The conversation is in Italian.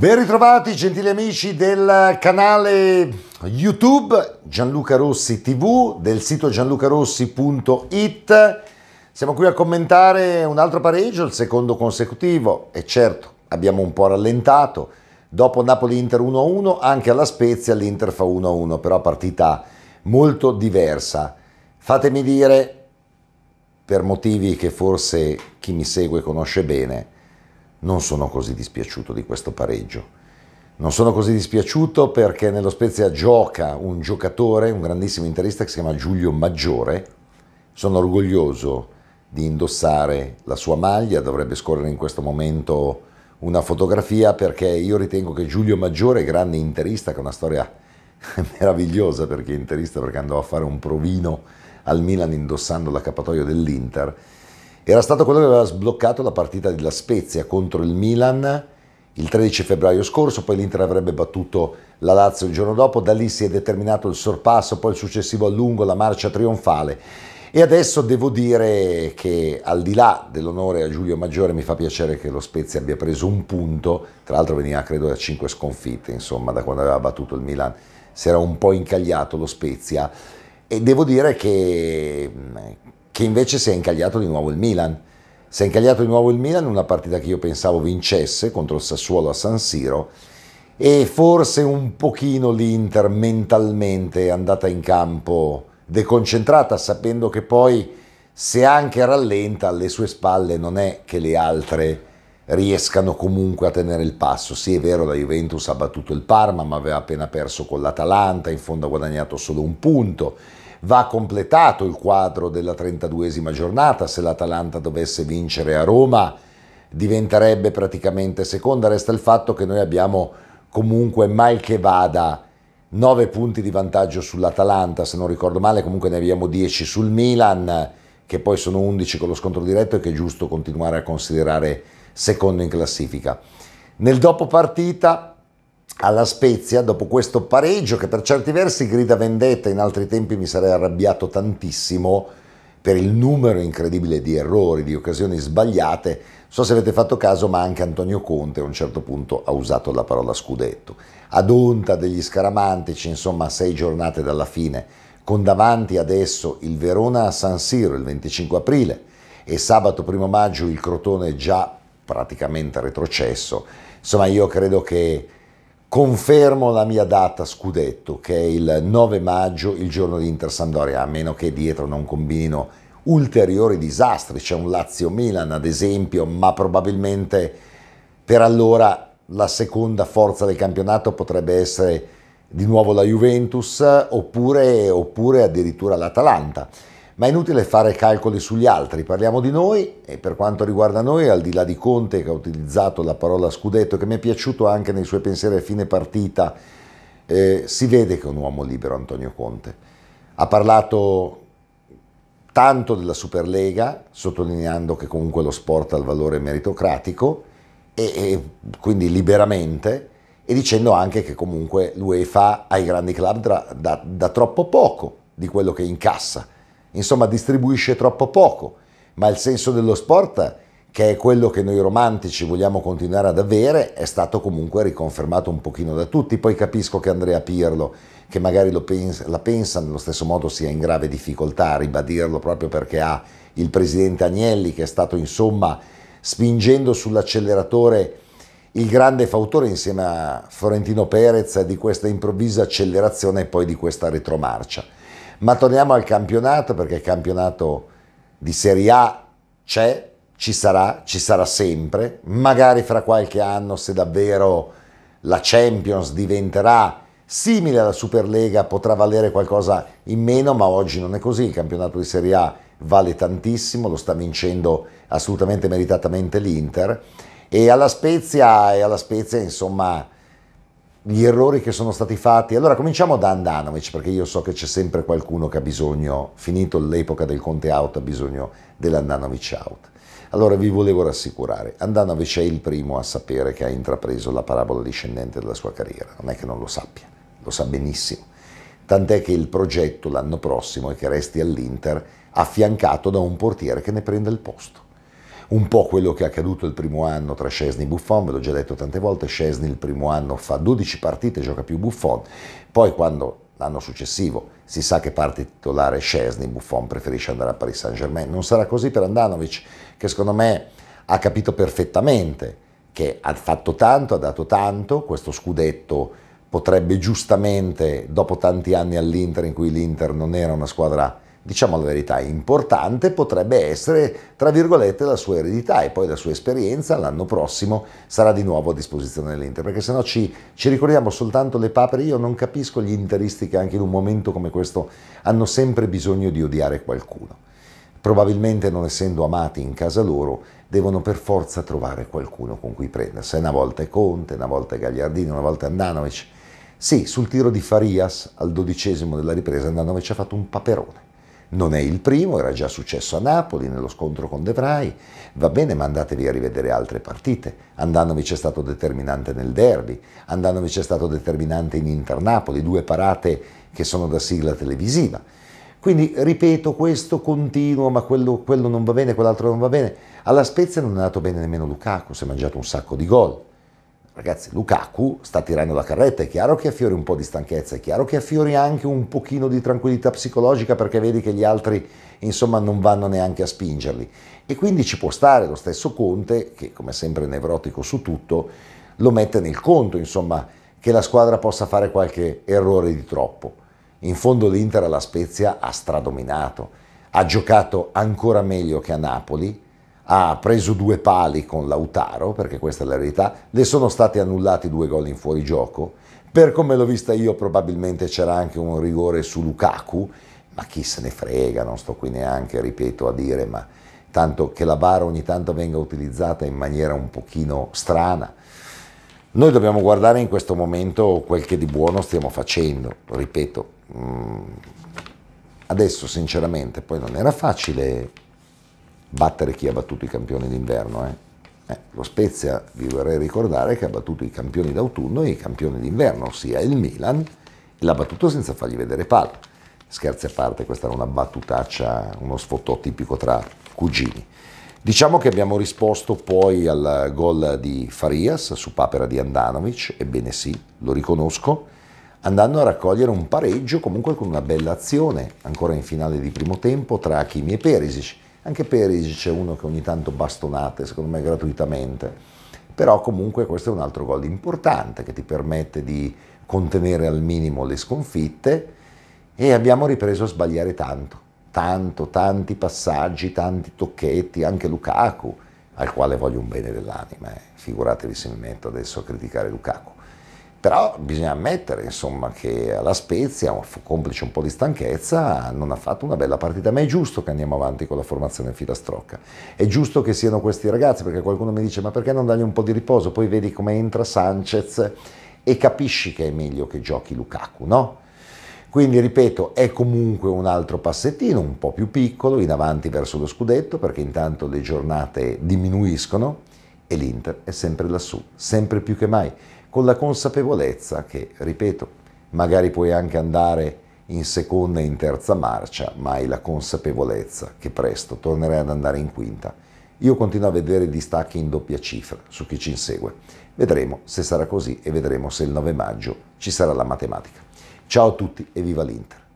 Ben ritrovati gentili amici del canale YouTube Gianluca Rossi TV del sito gianlucarossi.it. Siamo qui a commentare un altro pareggio, il secondo consecutivo e certo abbiamo un po' rallentato. Dopo Napoli-Inter 1-1 anche alla Spezia l'Inter fa 1-1, però partita molto diversa. Fatemi dire, per motivi che forse chi mi segue conosce bene, non sono così dispiaciuto di questo pareggio. Non sono così dispiaciuto perché nello Spezia gioca un giocatore, un grandissimo interista che si chiama Giulio Maggiore. Sono orgoglioso di indossare la sua maglia, dovrebbe scorrere in questo momento una fotografia perché io ritengo che Giulio Maggiore, grande interista, che ha una storia meravigliosa perché interista perché andò a fare un provino al Milan indossando l'accappatoio dell'Inter, era stato quello che aveva sbloccato la partita della Spezia contro il Milan il 13 febbraio scorso, poi l'Inter avrebbe battuto la Lazio il giorno dopo, da lì si è determinato il sorpasso, poi il successivo allungo, la marcia trionfale. E adesso devo dire che al di là dell'onore a Giulio Maggiore mi fa piacere che lo Spezia abbia preso un punto, tra l'altro veniva credo da 5 sconfitte, insomma da quando aveva battuto il Milan si era un po' incagliato lo Spezia e devo dire che che invece si è incagliato di nuovo il Milan. Si è incagliato di nuovo il Milan in una partita che io pensavo vincesse contro il Sassuolo a San Siro e forse un pochino l'Inter mentalmente è andata in campo deconcentrata sapendo che poi se anche rallenta alle sue spalle non è che le altre riescano comunque a tenere il passo. Sì, è vero, la Juventus ha battuto il Parma, ma aveva appena perso con l'Atalanta, in fondo ha guadagnato solo un punto va completato il quadro della 32esima giornata, se l'Atalanta dovesse vincere a Roma diventerebbe praticamente seconda, resta il fatto che noi abbiamo comunque mal che vada 9 punti di vantaggio sull'Atalanta, se non ricordo male, comunque ne abbiamo 10 sul Milan, che poi sono 11 con lo scontro diretto e che è giusto continuare a considerare secondo in classifica. Nel dopo partita alla Spezia dopo questo pareggio che per certi versi grida vendetta, in altri tempi mi sarei arrabbiato tantissimo per il numero incredibile di errori, di occasioni sbagliate. Non so se avete fatto caso, ma anche Antonio Conte a un certo punto ha usato la parola scudetto. Ad onta degli scaramantici, insomma, sei giornate dalla fine, con davanti adesso il Verona a San Siro il 25 aprile e sabato 1 maggio il Crotone già praticamente retrocesso. Insomma, io credo che Confermo la mia data scudetto, che è il 9 maggio, il giorno di Inter Sampdoria, a meno che dietro non combinino ulteriori disastri. C'è un Lazio-Milan, ad esempio, ma probabilmente per allora la seconda forza del campionato potrebbe essere di nuovo la Juventus oppure, oppure addirittura l'Atalanta ma è inutile fare calcoli sugli altri, parliamo di noi e per quanto riguarda noi, al di là di Conte che ha utilizzato la parola scudetto, che mi è piaciuto anche nei suoi pensieri a fine partita, eh, si vede che è un uomo libero Antonio Conte. Ha parlato tanto della Superlega, sottolineando che comunque lo sport ha il valore meritocratico, e, e quindi liberamente, e dicendo anche che comunque l'UEFA ai grandi club da, da, da troppo poco di quello che incassa insomma distribuisce troppo poco, ma il senso dello sport, che è quello che noi romantici vogliamo continuare ad avere, è stato comunque riconfermato un pochino da tutti. Poi capisco che Andrea Pirlo, che magari pensa, la pensa nello stesso modo, sia in grave difficoltà a ribadirlo proprio perché ha il presidente Agnelli che è stato insomma spingendo sull'acceleratore il grande fautore insieme a Florentino Perez di questa improvvisa accelerazione e poi di questa retromarcia. Ma torniamo al campionato perché il campionato di Serie A c'è, ci sarà, ci sarà sempre, magari fra qualche anno se davvero la Champions diventerà simile alla Superlega potrà valere qualcosa in meno, ma oggi non è così, il campionato di Serie A vale tantissimo, lo sta vincendo assolutamente meritatamente l'Inter e alla Spezia, e alla Spezia insomma gli errori che sono stati fatti. Allora cominciamo da Andanovic, perché io so che c'è sempre qualcuno che ha bisogno, finito l'epoca del Conte out, ha bisogno dell'Andanovic out. Allora vi volevo rassicurare, Andanovic è il primo a sapere che ha intrapreso la parabola discendente della sua carriera, non è che non lo sappia, lo sa benissimo. Tant'è che il progetto l'anno prossimo è che resti all'Inter affiancato da un portiere che ne prenda il posto un po' quello che è accaduto il primo anno tra Scesni e Buffon, ve l'ho già detto tante volte, Scesni il primo anno fa 12 partite, gioca più Buffon, poi quando l'anno successivo si sa che parte titolare Scesni, Buffon preferisce andare a Paris Saint Germain, non sarà così per Andanovic che secondo me ha capito perfettamente che ha fatto tanto, ha dato tanto, questo scudetto potrebbe giustamente, dopo tanti anni all'Inter in cui l'Inter non era una squadra diciamo la verità, importante potrebbe essere, tra virgolette, la sua eredità e poi la sua esperienza l'anno prossimo sarà di nuovo a disposizione dell'Inter, perché se no ci, ci ricordiamo soltanto le papere, io non capisco gli interisti che anche in un momento come questo hanno sempre bisogno di odiare qualcuno. Probabilmente non essendo amati in casa loro, devono per forza trovare qualcuno con cui prendersi. Una volta è Conte, una volta è Gagliardini, una volta è Andanovic. Sì, sul tiro di Farias al dodicesimo della ripresa Andanovic ha fatto un paperone non è il primo, era già successo a Napoli nello scontro con De Vrij, va bene ma andatevi a rivedere altre partite, Andanovic c'è stato determinante nel derby, Andanovic c'è stato determinante in Inter-Napoli, due parate che sono da sigla televisiva. Quindi ripeto, questo continuo, ma quello, quello non va bene, quell'altro non va bene. Alla Spezia non è andato bene nemmeno Lukaku, si è mangiato un sacco di gol. Ragazzi, Lukaku sta tirando la carretta, è chiaro che affiori un po' di stanchezza, è chiaro che affiori anche un pochino di tranquillità psicologica perché vedi che gli altri, insomma, non vanno neanche a spingerli. E quindi ci può stare lo stesso Conte, che come sempre è nevrotico su tutto, lo mette nel conto, insomma, che la squadra possa fare qualche errore di troppo. In fondo l'Inter alla Spezia ha stradominato, ha giocato ancora meglio che a Napoli, ha preso due pali con Lautaro, perché questa è la verità, le sono stati annullati due gol in fuorigioco, per come l'ho vista io probabilmente c'era anche un rigore su Lukaku, ma chi se ne frega, non sto qui neanche, ripeto, a dire, ma tanto che la VAR ogni tanto venga utilizzata in maniera un pochino strana. Noi dobbiamo guardare in questo momento quel che di buono stiamo facendo, ripeto, mm, adesso sinceramente poi non era facile battere chi ha battuto i campioni d'inverno. Eh. Eh, lo Spezia, vi vorrei ricordare, che ha battuto i campioni d'autunno e i campioni d'inverno, ossia il Milan, e l'ha battuto senza fargli vedere palla. Scherzi a parte, questa era una battutaccia, uno sfottò tipico tra cugini. Diciamo che abbiamo risposto poi al gol di Farias su papera di Andanovic, ebbene sì, lo riconosco, andando a raccogliere un pareggio comunque con una bella azione, ancora in finale di primo tempo, tra Achimi e Perisic anche Perisic c'è uno che ogni tanto bastonate, secondo me gratuitamente, però comunque questo è un altro gol importante che ti permette di contenere al minimo le sconfitte e abbiamo ripreso a sbagliare tanto, tanto, tanti passaggi, tanti tocchetti, anche Lukaku, al quale voglio un bene dell'anima, eh. figuratevi se mi metto adesso a criticare Lukaku. Però bisogna ammettere insomma, che la Spezia, complice un po' di stanchezza, non ha fatto una bella partita, ma è giusto che andiamo avanti con la formazione filastrocca, è giusto che siano questi ragazzi, perché qualcuno mi dice ma perché non dargli un po' di riposo, poi vedi come entra Sanchez e capisci che è meglio che giochi Lukaku, no? Quindi ripeto, è comunque un altro passettino, un po' più piccolo, in avanti verso lo scudetto, perché intanto le giornate diminuiscono e l'Inter è sempre lassù, sempre più che mai con la consapevolezza che, ripeto, magari puoi anche andare in seconda e in terza marcia, ma hai la consapevolezza che presto tornerai ad andare in quinta. Io continuo a vedere distacchi in doppia cifra su chi ci insegue. Vedremo se sarà così e vedremo se il 9 maggio ci sarà la matematica. Ciao a tutti e viva l'Inter!